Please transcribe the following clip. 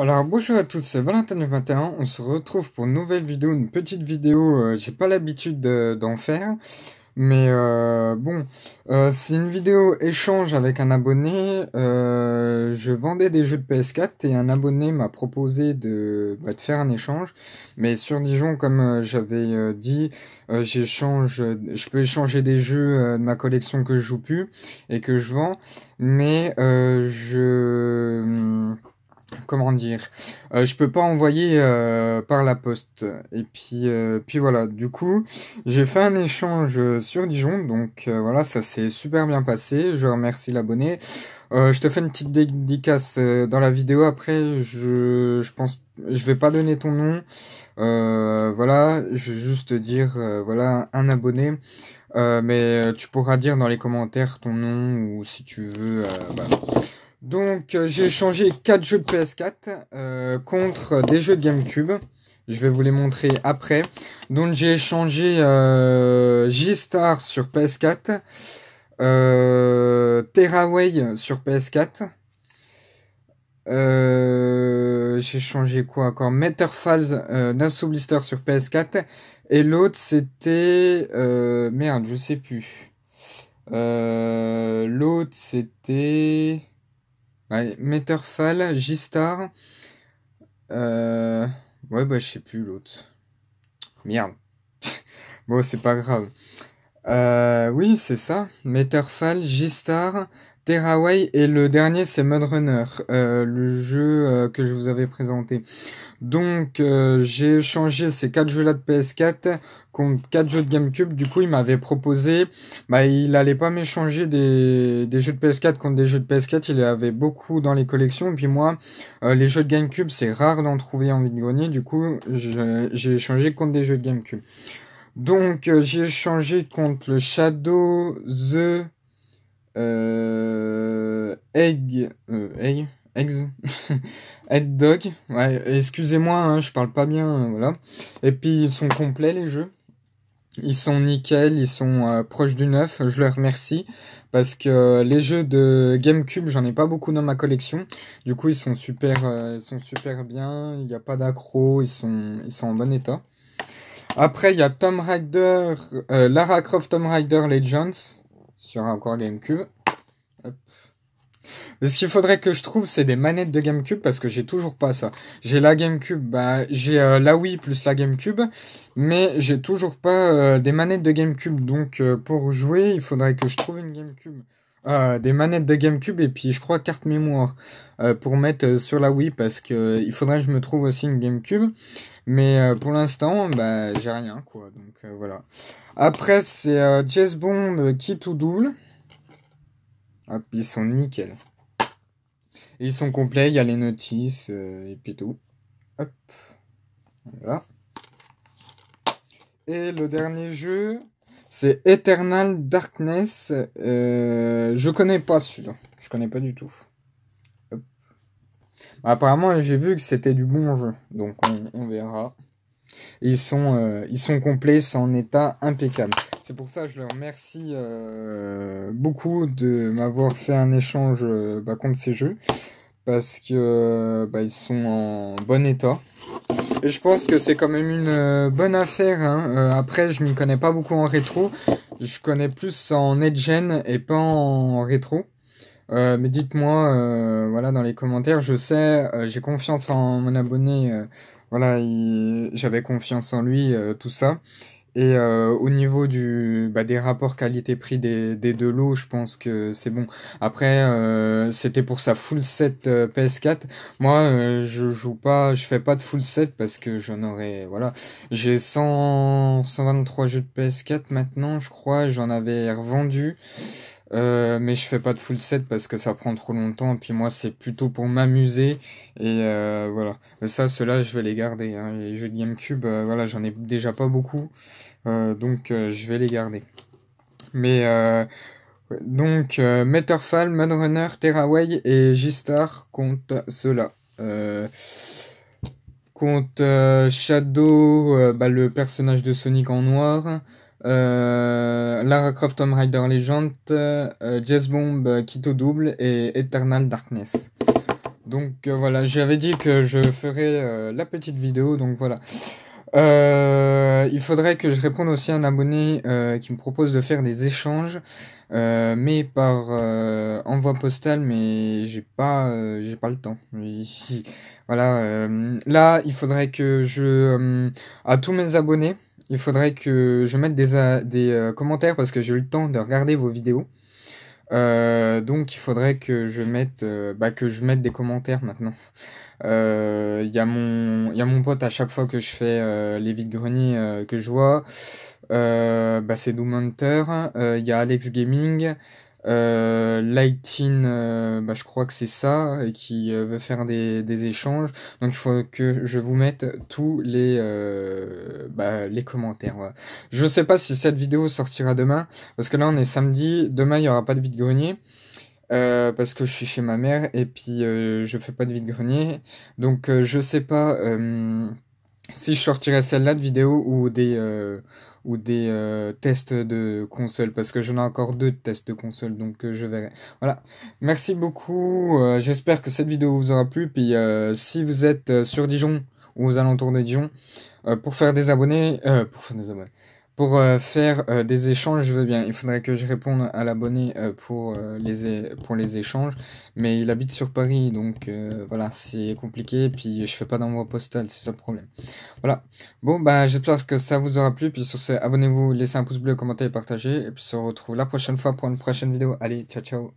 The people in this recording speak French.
Alors bonjour à tous, c'est Valentin 21, on se retrouve pour une nouvelle vidéo, une petite vidéo, euh, j'ai pas l'habitude d'en faire, mais euh, bon, euh, c'est une vidéo échange avec un abonné, euh, je vendais des jeux de PS4 et un abonné m'a proposé de, bah, de, faire un échange, mais sur Dijon, comme j'avais dit, j'échange, je peux échanger des jeux de ma collection que je joue plus et que je vends, mais je hum, comment dire, euh, je peux pas envoyer euh, par la poste. Et puis, euh, puis voilà. Du coup, j'ai fait un échange sur Dijon, donc voilà, ça s'est super bien passé. Je remercie l'abonné. je te fais une petite dédicace dans la vidéo. Après, je, je pense, je vais pas donner ton nom. voilà, je vais juste te dire, voilà, un abonné. mais tu pourras dire dans les commentaires ton nom ou si tu veux. Donc euh, j'ai échangé 4 jeux de PS4 euh, contre des jeux de GameCube. Je vais vous les montrer après. Donc j'ai échangé euh, G-Star sur PS4, euh, Terraway sur PS4. j'ai changé quoi encore Metterfalls 9 sous blister sur PS4 et l'autre c'était merde je sais plus l'autre c'était Ouais, Metterfall, G-Star. Euh... Ouais, bah, je sais plus l'autre. Merde. bon, c'est pas grave. Euh, oui, c'est ça. Metterfall, G-Star, Terraway et le dernier c'est Mudrunner, euh, le jeu euh, que je vous avais présenté. Donc euh, j'ai changé ces quatre jeux là de PS4 contre quatre jeux de GameCube. Du coup il m'avait proposé, bah il allait pas m'échanger des, des jeux de PS4 contre des jeux de PS4. Il y avait beaucoup dans les collections. Et puis moi euh, les jeux de GameCube c'est rare d'en trouver en vide grenier. Du coup j'ai échangé contre des jeux de GameCube. Donc, euh, j'ai changé contre le Shadow, The, euh, Egg, euh, Egg, Eggs, Dog. Ouais, excusez-moi, hein, je parle pas bien, voilà. Et puis, ils sont complets, les jeux. Ils sont nickel, ils sont proches du neuf, je les remercie. Parce que les jeux de GameCube, j'en ai pas beaucoup dans ma collection. Du coup, ils sont super, ils sont super bien, il n'y a pas d'accro, ils sont en bon état. Après, il y a Tom Raider, euh, Lara Croft Tom Raider Legends sur encore GameCube. Ce qu'il faudrait que je trouve, c'est des manettes de GameCube parce que j'ai toujours pas ça. J'ai la GameCube, bah, j'ai euh, la Wii plus la GameCube, mais j'ai toujours pas euh, des manettes de GameCube. Donc pour jouer, il faudrait que je trouve une GameCube. Euh, des manettes de GameCube et puis je crois carte mémoire euh, pour mettre euh, sur la Wii parce que il faudrait que je me trouve aussi une GameCube. Mais pour l'instant, bah, j'ai rien quoi. Donc voilà. Après, c'est Jazz Bomb qui tout double. Hop, ils sont nickel. ils sont complets, il y a les notices et puis tout. Hop. Voilà. Et le dernier jeu, c'est Eternal Darkness. Euh, je connais pas celui-là. Je connais pas du tout. Bah, apparemment, j'ai vu que c'était du bon jeu. Donc, on, verra. ils sont, euh, ils sont complets, c'est en état impeccable. C'est pour ça que je leur remercie euh, beaucoup de m'avoir fait un échange euh, bah, contre ces jeux. Parce que bah, ils sont en bon état je pense que c'est quand même une euh, bonne affaire. Hein. Euh, après, je m'y connais pas beaucoup en rétro. Je connais plus en Edgen et pas en rétro. Euh, mais dites-moi, voilà, dans les commentaires, je sais, j'ai confiance en mon abonné, voilà, j'avais confiance en lui, tout ça. Et euh, au niveau du, bah, des rapports qualité-prix des, deux lots, je pense que c'est bon. Après, euh, c'était pour sa full set euh, PS4. Moi, je joue pas, je fais pas de full set parce que j'en aurais, voilà. J'ai 123 jeux de PS4 maintenant, je crois. J'en avais revendu. Euh, mais je fais pas de full set parce que ça prend trop longtemps. Et puis moi, c'est plutôt pour m'amuser. Et euh, voilà. Mais ça, ceux-là, je vais les garder. Hein. Les jeux de GameCube, euh, voilà, j'en ai déjà pas beaucoup. donc, je vais les garder. Mais donc, Metterfall, runner Terraway et G-Star comptent ceux-là. compte Shadow, bah, le personnage de Sonic en noir. Euh, Lara Croft Tomb Raider Legend, euh, Jazz Bomb euh, Kito Double et Eternal Darkness. Donc euh, voilà, j'avais dit que je ferai la petite vidéo, donc voilà. il faudrait que je réponde aussi à un abonné qui me propose de faire des échanges, mais par envoi postal, mais j'ai pas, j'ai pas le temps. Voilà, là il faudrait que je, à tous mes abonnés, il faudrait que je mette des, des euh, commentaires parce que j'ai eu le temps de regarder vos vidéos. Euh, donc il faudrait que je mette euh, bah, que je mette des commentaires maintenant. Il y, y, a mon pote à chaque fois que je fais les vides greniers que je vois. bah, c'est Doom Hunter. Il y a Alex Gaming. Euh, Lightin, euh, bah, je crois que c'est ça, et qui euh, veut faire des, des, échanges. Donc il faut que je vous mette tous les, euh, bah, les commentaires. Je sais pas si cette vidéo sortira demain, parce que là on est samedi, demain il n'y aura pas de vide-grenier. Euh, parce que je suis chez ma mère et puis je fais pas de vide-grenier. Donc je sais pas si je sortirais celle-là de vidéo ou des, euh, ou des euh, tests de console, parce que j'en ai encore deux de tests de console, donc euh, je verrai. Voilà, merci beaucoup, j'espère que cette vidéo vous aura plu, puis si vous êtes sur Dijon, ou aux alentours de Dijon, pour faire des abonnés, pour faire des abonnés, pour euh, faire euh, des échanges, je veux bien. Il faudrait que je réponde à l'abonné euh, pour, les pour les échanges. Mais il habite sur Paris, donc voilà, c'est compliqué. Puis je fais pas d'envoi postal, c'est ça le problème. Voilà. Bon, bah j'espère que ça vous aura plu. Puis sur ce, abonnez-vous, laissez un pouce bleu, commentez et partagez. Et puis on se retrouve la prochaine fois pour une prochaine vidéo. Allez, ciao ciao